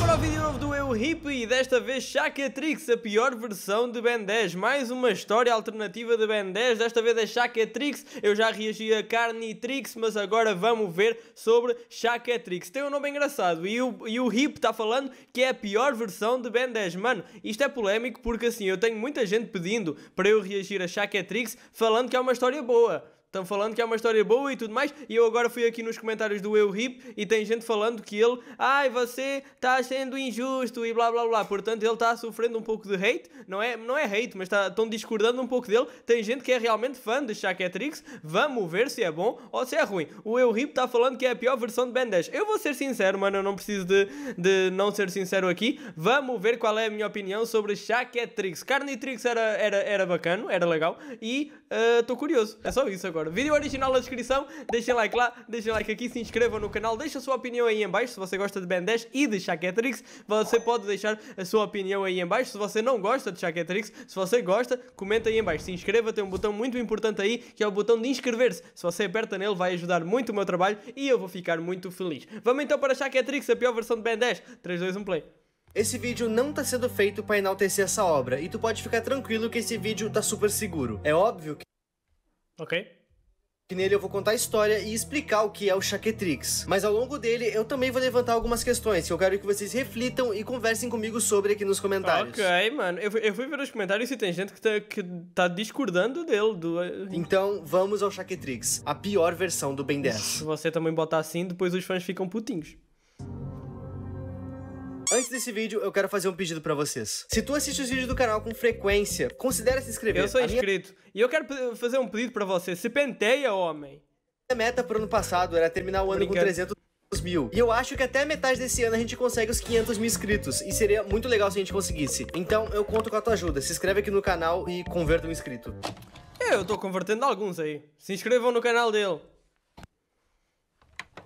Para o vídeo novo do Eu Hippie e desta vez Shakatrix, a pior versão de Ben 10. Mais uma história alternativa de Ben 10, desta vez é Shakatrix. Eu já reagi a Carnitrix, mas agora vamos ver sobre Shakatrix. Tem um nome engraçado e o, e o Hip está falando que é a pior versão de Ben 10. Mano, isto é polémico porque assim, eu tenho muita gente pedindo para eu reagir a Shakatrix falando que é uma história boa. Estão falando que é uma história boa e tudo mais. E eu agora fui aqui nos comentários do Eu Hip e tem gente falando que ele, ai, você está sendo injusto e blá blá blá. Portanto, ele está sofrendo um pouco de hate, não é, não é hate, mas estão tá, discordando um pouco dele. Tem gente que é realmente fã de Shaketrix. Vamos ver se é bom ou se é ruim. O Eu Hip está falando que é a pior versão de Ben 10. Eu vou ser sincero, mano, eu não preciso de, de não ser sincero aqui. Vamos ver qual é a minha opinião sobre Shaketrix. Carnitrix era, era, era bacano, era legal e estou uh, curioso. É só isso agora. Vídeo original na descrição, deixem like lá, deixem like aqui, se inscrevam no canal, deixem a sua opinião aí em baixo se você gosta de Ben 10 e de Shaketrix. Você pode deixar a sua opinião aí em baixo se você não gosta de Shaketrix. Se você gosta, comenta aí em baixo. Se inscreva, tem um botão muito importante aí que é o botão de inscrever-se. Se você aperta nele, vai ajudar muito o meu trabalho e eu vou ficar muito feliz. Vamos então para Shaketrix, a pior versão de Ben 10. 3, 2, 1, play. Esse vídeo não tá sendo feito para enaltecer essa obra, e tu pode ficar tranquilo que esse vídeo tá super seguro. É óbvio que... Ok que nele eu vou contar a história e explicar o que é o Chaquetrix. Mas ao longo dele, eu também vou levantar algumas questões que eu quero que vocês reflitam e conversem comigo sobre aqui nos comentários. Ok, mano. Eu, eu fui ver os comentários e tem gente que tá, que tá discordando dele. Do... Eh, então, vamos ao Chaquetrix, a pior versão do Ben 10. Se você também botar assim, depois os fãs ficam putinhos. Antes desse vídeo, eu quero fazer um pedido para vocês. Se tu assiste os vídeos do canal com frequência, considera se inscrever. Eu sou inscrito. Minha... E eu quero fazer um pedido para você. Se penteia, homem. A meta pro ano passado era terminar o ano com 300 mil. E eu acho que até metade desse ano a gente consegue os 500 mil inscritos. E seria muito legal se a gente conseguisse. Então eu conto com a tua ajuda. Se inscreve aqui no canal e converta um inscrito. É, eu tô convertendo alguns aí. Se inscrevam no canal dele.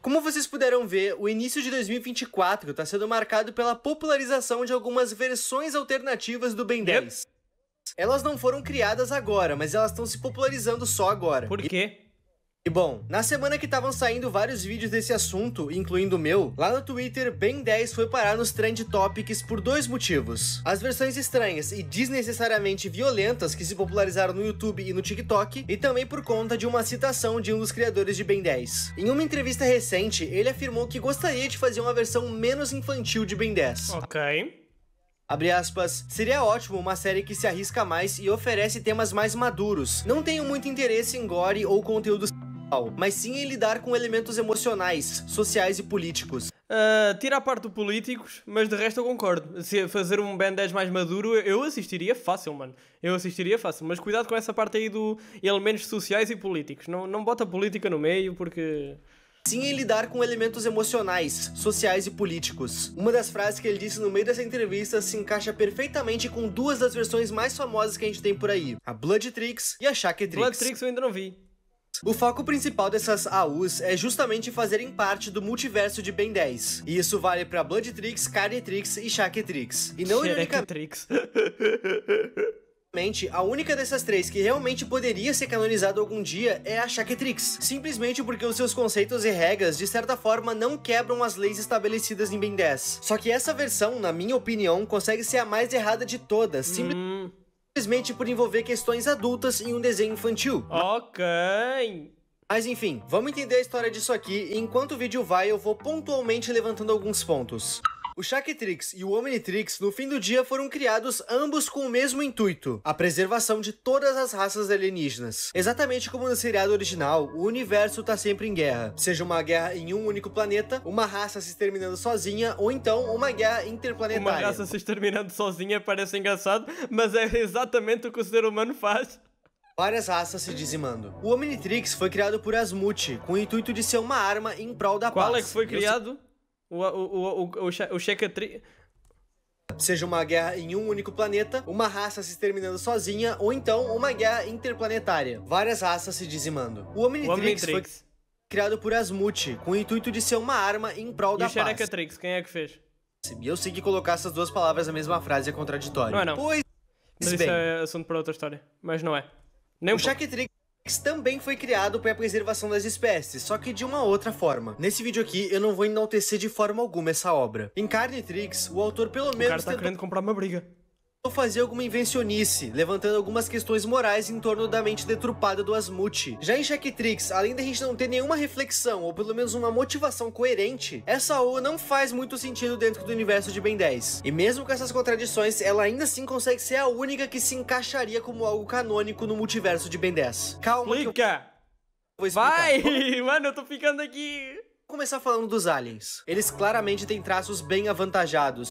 Como vocês puderam ver, o início de 2024 está sendo marcado pela popularização de algumas versões alternativas do Ben 10. Elas não foram criadas agora, mas elas estão se popularizando só agora. Por quê? E bom, na semana que estavam saindo vários vídeos desse assunto, incluindo o meu, lá no Twitter, Ben 10 foi parar nos trend topics por dois motivos. As versões estranhas e desnecessariamente violentas que se popularizaram no YouTube e no TikTok, e também por conta de uma citação de um dos criadores de Ben 10. Em uma entrevista recente, ele afirmou que gostaria de fazer uma versão menos infantil de Ben 10. Ok. Abre aspas, seria ótimo uma série que se arrisca mais e oferece temas mais maduros. Não tenho muito interesse em gore ou conteúdos mas sim em lidar com elementos emocionais, sociais e políticos. Uh, tira a parte do políticos, mas de resto eu concordo. Se fazer um Ben 10 mais maduro, eu assistiria fácil, mano. Eu assistiria fácil, mas cuidado com essa parte aí do elementos sociais e políticos. Não, não bota política no meio, porque sim em lidar com elementos emocionais, sociais e políticos. Uma das frases que ele disse no meio dessa entrevista se encaixa perfeitamente com duas das versões mais famosas que a gente tem por aí, a Blood Tricks e a Shack Tricks. Blood Tricks eu ainda não vi. O foco principal dessas AUs é justamente fazerem parte do multiverso de Ben 10. E isso vale para Blood Tricks, Carne e Shaq E não ironicamente... a única dessas três que realmente poderia ser canonizada algum dia é a Shaketrix, simplesmente porque os seus conceitos e regras, de certa forma, não quebram as leis estabelecidas em Ben 10. Só que essa versão, na minha opinião, consegue ser a mais errada de todas, simplesmente. Hum simplesmente por envolver questões adultas em um desenho infantil. Ok. Mas enfim, vamos entender a história disso aqui e enquanto o vídeo vai, eu vou pontualmente levantando alguns pontos. O Shactrix e o Omnitrix, no fim do dia, foram criados ambos com o mesmo intuito: a preservação de todas as raças alienígenas. Exatamente como no seriado original, o universo está sempre em guerra. Seja uma guerra em um único planeta, uma raça se exterminando sozinha, ou então uma guerra interplanetária. Uma raça se exterminando sozinha parece engraçado, mas é exatamente o que o ser humano faz. Várias raças se dizimando. O Omnitrix foi criado por Asmuth, com o intuito de ser uma arma em prol da Qual paz. Qual é que foi criado? O, o, o, o, o seja uma guerra em um único planeta, uma raça se exterminando sozinha, ou então uma guerra interplanetária, várias raças se dizimando. O Omnitrix, o Omnitrix. foi criado por Asmuth, com o intuito de ser uma arma em prol e da o paz. Xerecatrix, quem é que fez? E eu sei que colocar essas duas palavras na mesma frase é contraditório. Não é não. Pois Mas bem. isso é assunto para outra história, mas não é. Nem um o Shaq também foi criado para a preservação das espécies, só que de uma outra forma. Nesse vídeo aqui, eu não vou enaltecer de forma alguma essa obra. Em Carnitrix, o autor pelo menos... O cara tá tentou... querendo comprar uma briga ou alguma invencionice, levantando algumas questões morais em torno da mente deturpada do Asmuth. Já em Shacktrix, além da gente não ter nenhuma reflexão ou pelo menos uma motivação coerente, essa U não faz muito sentido dentro do universo de Ben 10. E mesmo com essas contradições, ela ainda assim consegue ser a única que se encaixaria como algo canônico no multiverso de Ben 10. Calma Explica. que eu... Vai! Mano, eu tô ficando aqui começar falando dos aliens. Eles claramente têm traços bem avantajados.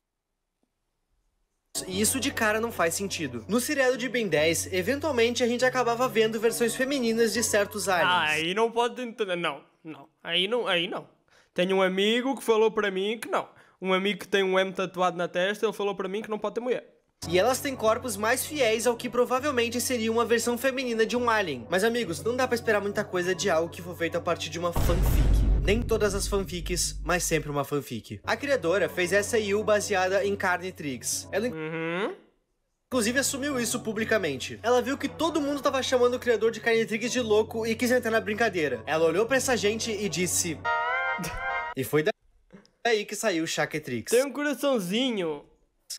E isso de cara não faz sentido. No seriado de Ben 10, eventualmente a gente acabava vendo versões femininas de certos aliens. Ah, aí não pode entender. Não, não. Aí não, aí não. Tenho um amigo que falou para mim que não. Um amigo que tem um M tatuado na testa, ele falou para mim que não pode ter mulher. E elas têm corpos mais fiéis ao que provavelmente seria uma versão feminina de um alien. Mas amigos, não dá para esperar muita coisa de algo que foi feito a partir de uma fanfic. Nem todas as fanfics, mas sempre uma fanfic. A criadora fez essa IU baseada em Carne Triggs. Ela... Uhum. Inclusive assumiu isso publicamente. Ela viu que todo mundo tava chamando o criador de Carne Triggs de louco e quis entrar na brincadeira. Ela olhou para essa gente e disse... e foi daí que saiu o Shaketrix. Tem um coraçãozinho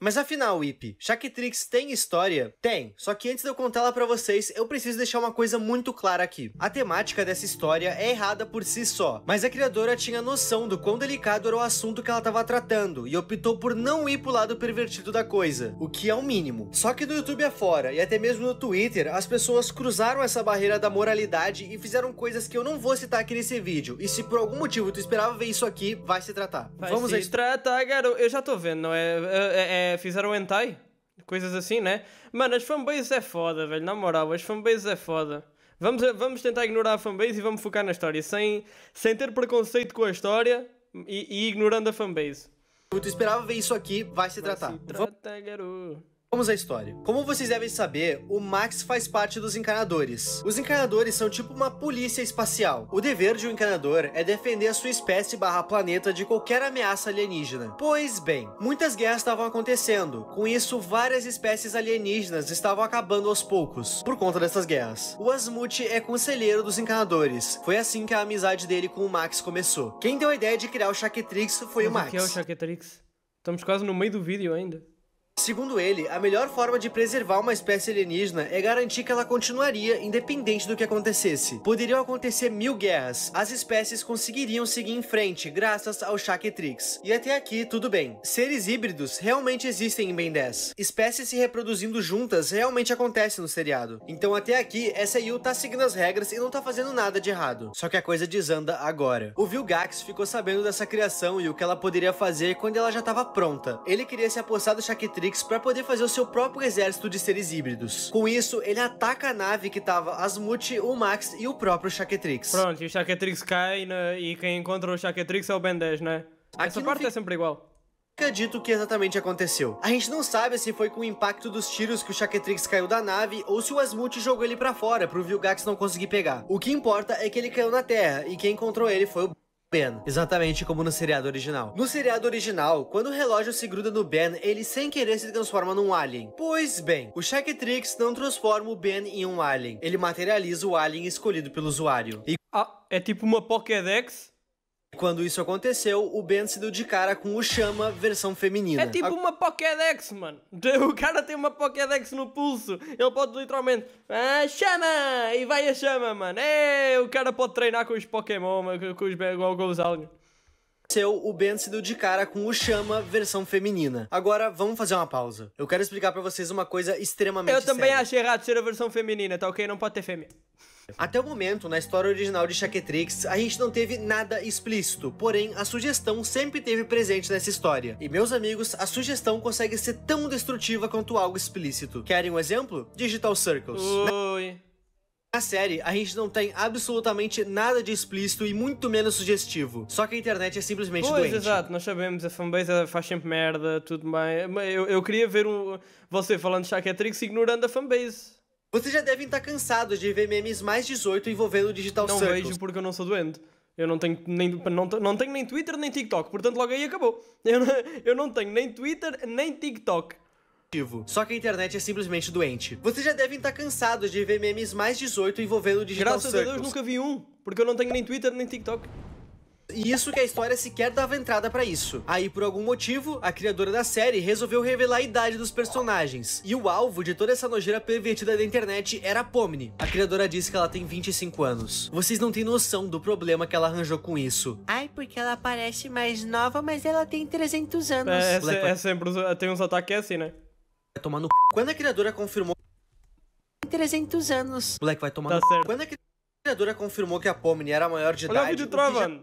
mas afinal, Whip, Shaketrix tem história? Tem, só que antes de eu contar ela pra vocês, eu preciso deixar uma coisa muito clara aqui. A temática dessa história é errada por si só, mas a criadora tinha noção do quão delicado era o assunto que ela estava tratando e optou por não ir pro lado pervertido da coisa, o que é o mínimo. Só que no YouTube afora e até mesmo no Twitter, as pessoas cruzaram essa barreira da moralidade e fizeram coisas que eu não vou citar aqui nesse vídeo, e se por algum motivo tu esperava ver isso aqui, vai se tratar. Vai Vamos se a... tratar, garoto. Eu já tô vendo, não é, é, é, é eh, fizeram hentai, coisas assim, né? Mano, as fanbases é foda, velho, na moral, as fanbases é foda. Vamos, eh, vamos tentar ignorar a fanbase e vamos focar na história, sem, sem ter preconceito com a história e, e ignorando a fanbase. Eu esperava ver isso aqui, vai se vai tratar. Se trata, garoto. Vamos à história. Como vocês devem saber, o Max faz parte dos encanadores. Os encanadores são tipo uma polícia espacial. O dever de um encanador é defender a sua espécie barra planeta de qualquer ameaça alienígena. Pois bem, muitas guerras estavam acontecendo. Com isso, várias espécies alienígenas estavam acabando aos poucos, por conta dessas guerras. O Asmut é conselheiro dos encanadores. Foi assim que a amizade dele com o Max começou. Quem deu a ideia de criar o Shaketrix foi Mas o Max. O que é o Shaketrix? Estamos quase no meio do vídeo ainda. Segundo ele, a melhor forma de preservar uma espécie alienígena é garantir que ela continuaria independente do que acontecesse. Poderiam acontecer mil guerras, as espécies conseguiriam seguir em frente graças ao Shaketrix. E até aqui tudo bem. Seres híbridos realmente existem em Ben 10. Espécies se reproduzindo juntas realmente acontece no seriado. Então até aqui, essa Yu tá seguindo as regras e não tá fazendo nada de errado. Só que a coisa desanda agora. O Vilgax ficou sabendo dessa criação e o que ela poderia fazer quando ela já estava pronta. Ele queria se apossar do Shaketrix Matrix para poder fazer o seu próprio exército de seres híbridos. Com isso, ele ataca a nave que tava Asmuth, o Max e o próprio Shaketrix. Pronto, e o Shaketrix cai né? e quem encontra o Shaketrix é o Ben 10, né? Aqui Essa parte fica... é sempre igual Acredito dito que exatamente aconteceu. A gente não sabe se foi com o impacto dos tiros que o Shaketrix caiu da nave ou se o Asmuth jogou ele para fora pro Vilgax não conseguir pegar. O que importa é que ele caiu na Terra e quem encontrou ele foi o Ben, exatamente como no seriado original. No seriado original, quando o relógio se gruda no Ben, ele sem querer se transforma num alien. Pois bem, o Checktrix não transforma o Ben em um alien, ele materializa o alien escolhido pelo usuário. E... Ah, é tipo uma Pokédex? Quando isso aconteceu, o Ben se deu de cara com o Chama versão feminina. É tipo uma Pokédex, mano. O cara tem uma Pokédex no pulso. Ele pode literalmente. Ah, chama! E vai a chama, mano. É, o cara pode treinar com os Pokémon, com os, com seu o Ben se deu de cara com o Chama versão feminina. Agora, vamos fazer uma pausa. Eu quero explicar para vocês uma coisa extremamente Eu também séria. achei errado ser a versão feminina, tá ok? Não pode ter fêmea. Até o momento, na história original de Shaketrix, a gente não teve nada explícito, porém a sugestão sempre teve presente nessa história. E meus amigos, a sugestão consegue ser tão destrutiva quanto algo explícito. Querem um exemplo? Digital Circles. Oi. Na série, a gente não tem absolutamente nada de explícito e muito menos sugestivo. Só que a internet é simplesmente pois, doente. exato. Nós sabemos, a fanbase faz sempre merda, tudo bem. Eu, eu queria ver um, você falando de Shaketrix ignorando a fanbase. Vocês já devem estar tá cansados de ver memes mais 18 envolvendo o Digital não Circles. Não vejo porque eu não sou doente. Eu não tenho, nem, não, não tenho nem Twitter nem TikTok, portanto logo aí acabou. Eu não, eu não tenho nem Twitter nem TikTok. Só que a internet é simplesmente doente. Vocês já devem estar tá cansados de ver memes mais 18 envolvendo o Digital Graças Circles. Graças a Deus nunca vi um, porque eu não tenho nem Twitter nem TikTok. E isso que a história sequer dava entrada para isso. Aí, por algum motivo, a criadora da série resolveu revelar a idade dos personagens. E o alvo de toda essa nojeira pervertida da internet era a Pomni. A criadora disse que ela tem 25 anos. Vocês não têm noção do problema que ela arranjou com isso. Ai, porque ela parece mais nova, mas ela tem 300 anos. É, é sempre, tem uns ataques assim, né? Vai tomar no c... Quando a criadora confirmou... 300 anos. Moleque, vai tomar tá no c... Quando a criadora confirmou que a Pomni era maior de Olha idade... Olha o vídeo, Travan!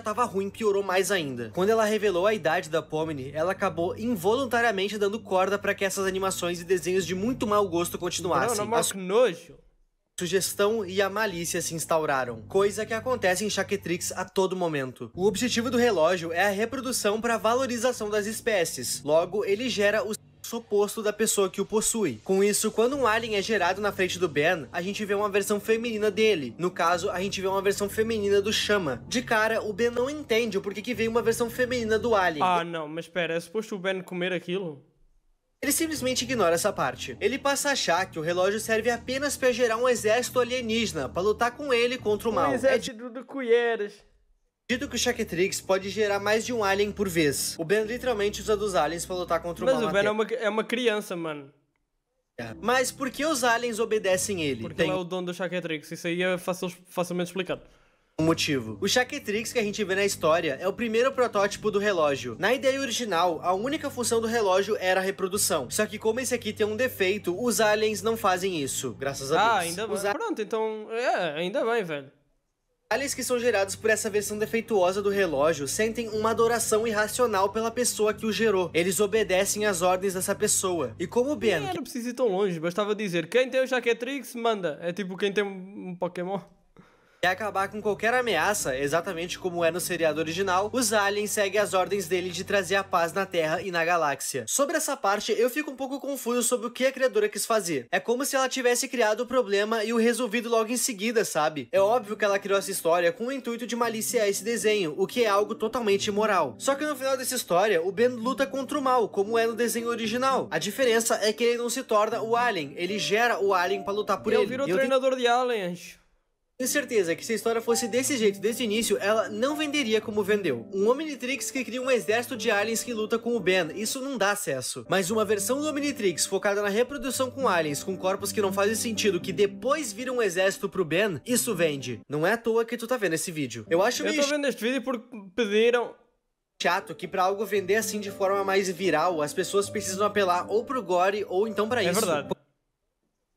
tava ruim, piorou mais ainda. Quando ela revelou a idade da Pomini, ela acabou involuntariamente dando corda para que essas animações e desenhos de muito mau gosto continuassem. Não, não, mas... nojo sugestão e a malícia se instauraram, coisa que acontece em Shaketrix a todo momento. O objetivo do relógio é a reprodução para valorização das espécies, logo ele gera os sexo oposto da pessoa que o possui. Com isso, quando um alien é gerado na frente do Ben, a gente vê uma versão feminina dele. No caso, a gente vê uma versão feminina do Chama. De cara, o Ben não entende o porquê que veio uma versão feminina do alien. Ah, não, mas espera, é suposto o Ben comer aquilo? Ele simplesmente ignora essa parte. Ele passa a achar que o relógio serve apenas para gerar um exército alienígena para lutar com ele contra o mal. Um é exército é de... do, do Dito que o Shaketrix pode gerar mais de um alien por vez. O Ben literalmente usa dos aliens pra lutar contra o Mas o Ben é uma, é uma criança, mano. É. Mas por que os aliens obedecem ele? Porque Tem... ele é o dono do Shaketrix, isso aí é facil, facilmente explicado um motivo. O Shaketrix que a gente vê na história é o primeiro protótipo do relógio. Na ideia original, a única função do relógio era a reprodução. Só que como esse aqui tem um defeito, os aliens não fazem isso, graças a ah, Deus. Ah, ainda bem. Os... Pronto, então, é, ainda bem, velho. Detalhes que são gerados por essa versão defeituosa do relógio sentem uma adoração irracional pela pessoa que o gerou. Eles obedecem às ordens dessa pessoa. E como o Ben... É, não precisa ir tão longe, bastava dizer quem tem o Jaquetrix, manda. É tipo quem tem um Pokémon é acabar com qualquer ameaça, exatamente como é no seriado original, os aliens seguem as ordens dele de trazer a paz na Terra e na galáxia. Sobre essa parte, eu fico um pouco confuso sobre o que a criadora quis fazer. É como se ela tivesse criado o problema e o resolvido logo em seguida, sabe? É óbvio que ela criou essa história com o intuito de maliciar esse desenho, o que é algo totalmente imoral. Só que no final dessa história, o Ben luta contra o mal, como é no desenho original. A diferença é que ele não se torna o Alien, ele gera o Alien para lutar por ele. Ele virou treinador de aliens. Tenho certeza que se a história fosse desse jeito desde o início, ela não venderia como vendeu. Um Omnitrix que cria um exército de aliens que luta com o Ben, isso não dá acesso. Mas uma versão do Omnitrix focada na reprodução com aliens, com corpos que não fazem sentido, que depois viram um exército pro Ben, isso vende. Não é à toa que tu tá vendo esse vídeo. Eu acho que. Eu tô vendo este vídeo porque pediram chato que para algo vender assim de forma mais viral, as pessoas precisam apelar ou pro gore ou então para é isso. Verdade.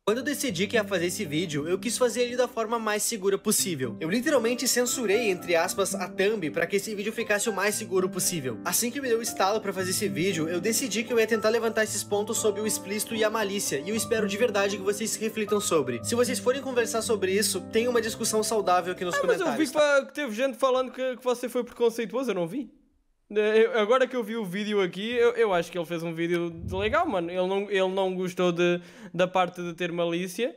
Quando eu decidi que ia fazer esse vídeo, eu quis fazer ele da forma mais segura possível. Eu literalmente censurei, entre aspas, a thumb para que esse vídeo ficasse o mais seguro possível. Assim que me deu o estalo para fazer esse vídeo, eu decidi que eu ia tentar levantar esses pontos sobre o explícito e a malícia, e eu espero de verdade que vocês reflitam sobre. Se vocês forem conversar sobre isso, tem uma discussão saudável aqui nos ah, comentários. Mas eu vi tá? que, teve gente falando que, que você foi preconceituoso, eu não vi. Eh, eu, agora que eu vi o vídeo aqui, eu, eu acho que ele fez um vídeo legal, mano. Ele não, ele não gostou de, da parte de ter malícia.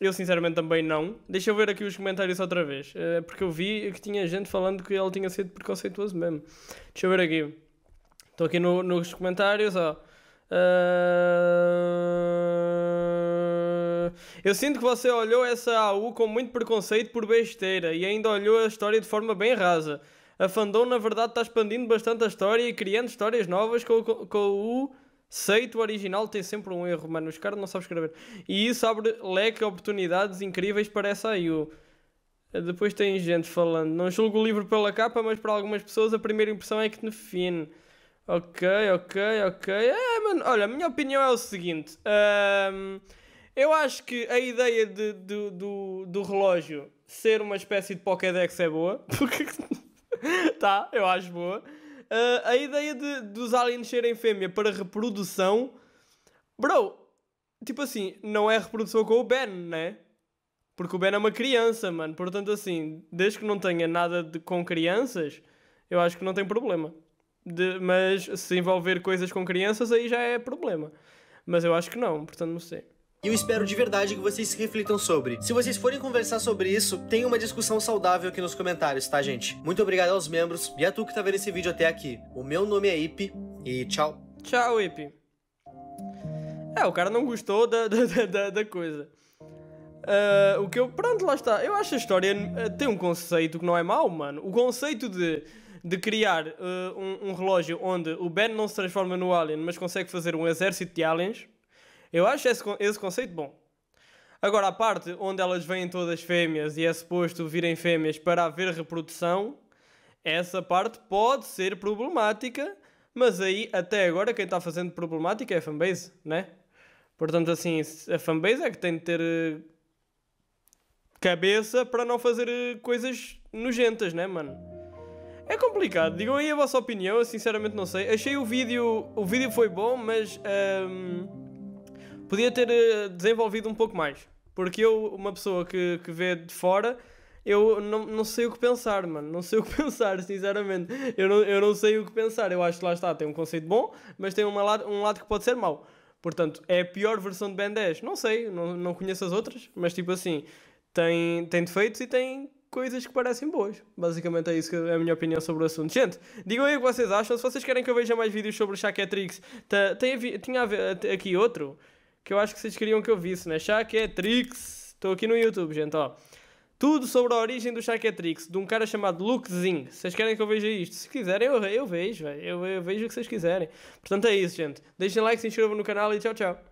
Eu sinceramente também não. Deixa eu ver aqui os comentários outra vez. Eh, porque eu vi que tinha gente falando que ele tinha sido preconceituoso mesmo. Deixa eu ver aqui. Estou aqui no, nos comentários, ó. Uh... Eu sinto que você olhou essa AU com muito preconceito por besteira e ainda olhou a história de forma bem rasa. A Fandom, na verdade, está expandindo bastante a história e criando histórias novas com, com, com o Seito original tem sempre um erro, mano. Os caras não sabem escrever. E isso abre leque oportunidades incríveis para essa IU. Depois tem gente falando. Não julgo o livro pela capa, mas para algumas pessoas a primeira impressão é que define. Ok, ok, ok. É, mano, olha, a minha opinião é o seguinte. Um, eu acho que a ideia de, do, do, do relógio ser uma espécie de Pokédex é boa. Porque. tá, eu acho boa. Uh, a ideia de, dos aliens serem fêmea para reprodução, bro, tipo assim, não é reprodução com o Ben, né? Porque o Ben é uma criança, mano. Portanto, assim, desde que não tenha nada de, com crianças, eu acho que não tem problema. De, mas se envolver coisas com crianças, aí já é problema. Mas eu acho que não, portanto, não sei. E eu espero de verdade que vocês reflitam sobre. Se vocês forem conversar sobre isso, tem uma discussão saudável aqui nos comentários, tá, gente? Muito obrigado aos membros e a tu que tá vendo esse vídeo até aqui. O meu nome é Ipe e tchau. Tchau, Ipe. É, o cara não gostou da, da, da, da coisa. Uh, o que eu. Pronto, lá está. Eu acho a história. Uh, tem um conceito que não é mau, mano. O conceito de, de criar uh, um, um relógio onde o Ben não se transforma no alien, mas consegue fazer um exército de aliens. Eu acho esse, esse conceito bom. Agora, a parte onde elas vêm todas fêmeas e é suposto virem fêmeas para haver reprodução, essa parte pode ser problemática, mas aí até agora quem está fazendo problemática é a fanbase, né? Portanto, assim, a fanbase é que tem de ter eh, cabeça para não fazer eh, coisas nojentas, né, mano? É complicado. Digam aí a vossa opinião, eu sinceramente não sei. Achei o vídeo. O vídeo foi bom, mas. Um ehm, Podia ter eh, desenvolvido um pouco mais. Porque eu, uma pessoa que, que vê de fora, eu não, não sei o que pensar, mano. Não sei o que pensar, sinceramente. Eu não, eu não sei o que pensar. Eu acho que lá está, tem um conceito bom, mas tem uma, um lado que pode ser mau. Portanto, é a pior versão de Ben 10. Não sei, não, não conheço as outras, mas tipo assim, tem, tem defeitos e tem coisas que parecem boas. Basicamente é isso que é a minha opinião sobre o assunto. Gente, digam aí o que vocês acham. Se vocês querem que eu veja mais vídeos sobre Shaketrix, tá, tem, tinha aqui outro que eu acho que vocês queriam que eu visse, né? Shaketrix. Estou aqui no YouTube, gente, ó. Tudo sobre a origem do Shaketrix, de um cara chamado Luke Zing. Vocês querem que eu veja isto? Se quiserem, eu, eu vejo, eu, eu vejo o que vocês quiserem. Portanto, é isso, gente. Deixem like, se inscrevam no canal e tchau, tchau.